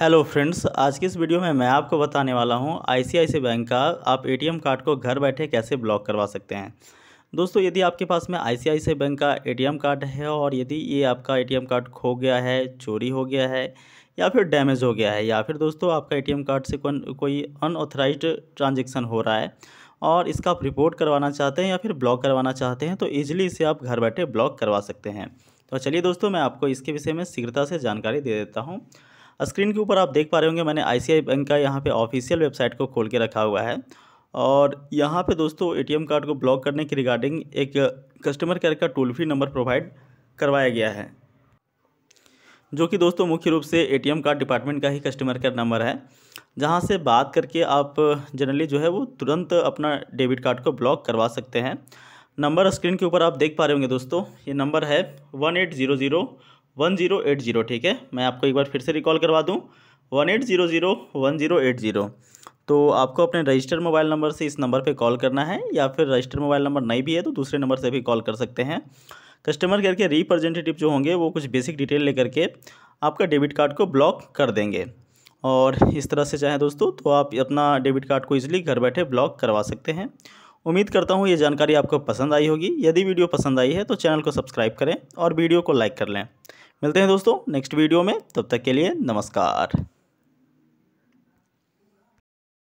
hello friends आज की इस वीडियो में मैं आपको बताने वाला हूं आईसीआईसी बैंक का आप एटीएम कार्ड को घर बैठे कैसे ब्लॉक करवा सकते हैं दोस्तों यदि आपके पास में आईसीआईसी बैंक का एटीएम कार्ड है और यदि ये आपका एटीएम कार्ड खो गया है चोरी हो गया है या फिर डैमेज हो गया है या फिर दोस्तों आपका ए कार्ड से कोई अनऑथराइज ट्रांजेक्शन हो रहा है और इसका आप रिपोर्ट करवाना चाहते हैं या फिर ब्लॉक करवाना चाहते हैं तो ईजिली इसे आप घर बैठे ब्लॉक करवा सकते हैं तो चलिए दोस्तों मैं आपको इसके विषय में शीघ्रता से जानकारी दे देता हूँ स्क्रीन के ऊपर आप देख पा रहे होंगे मैंने आई बैंक का यहाँ पर ऑफिशियल वेबसाइट को खोल के रखा हुआ है और यहाँ पे दोस्तों एटीएम कार्ड को ब्लॉक करने की रिगार्डिंग एक कस्टमर केयर का टोल फ्री नंबर प्रोवाइड करवाया गया है जो कि दोस्तों मुख्य रूप से एटीएम कार्ड डिपार्टमेंट का ही कस्टमर केयर नंबर है जहाँ से बात करके आप जनरली जो है वो तुरंत अपना डेबिट कार्ड को ब्लॉक करवा सकते हैं नंबर स्क्रीन के ऊपर आप देख पा रहे होंगे दोस्तों ये नंबर है one eight zero zero one zero eight zero ठीक है मैं आपको एक बार फिर से रिकॉल करवा दूँ one eight zero zero one zero eight zero तो आपको अपने रजिस्टर मोबाइल नंबर से इस नंबर पे कॉल करना है या फिर रजिस्टर मोबाइल नंबर नहीं भी है तो दूसरे नंबर से भी कॉल कर सकते हैं कस्टमर केयर के रिप्रेजेंटेटिव जो होंगे वो कुछ बेसिक डिटेल लेकर के आपका डेबिट कार्ड को ब्लॉक कर देंगे और इस तरह से चाहें दोस्तों तो आप अपना डेबिट कार्ड को इज़िली घर बैठे ब्लॉक करवा सकते हैं उम्मीद करता हूँ ये जानकारी आपको पसंद आई होगी यदि वीडियो पसंद आई है तो चैनल को सब्सक्राइब करें और वीडियो को लाइक कर लें मिलते हैं दोस्तों नेक्स्ट वीडियो में तब तक के लिए नमस्कार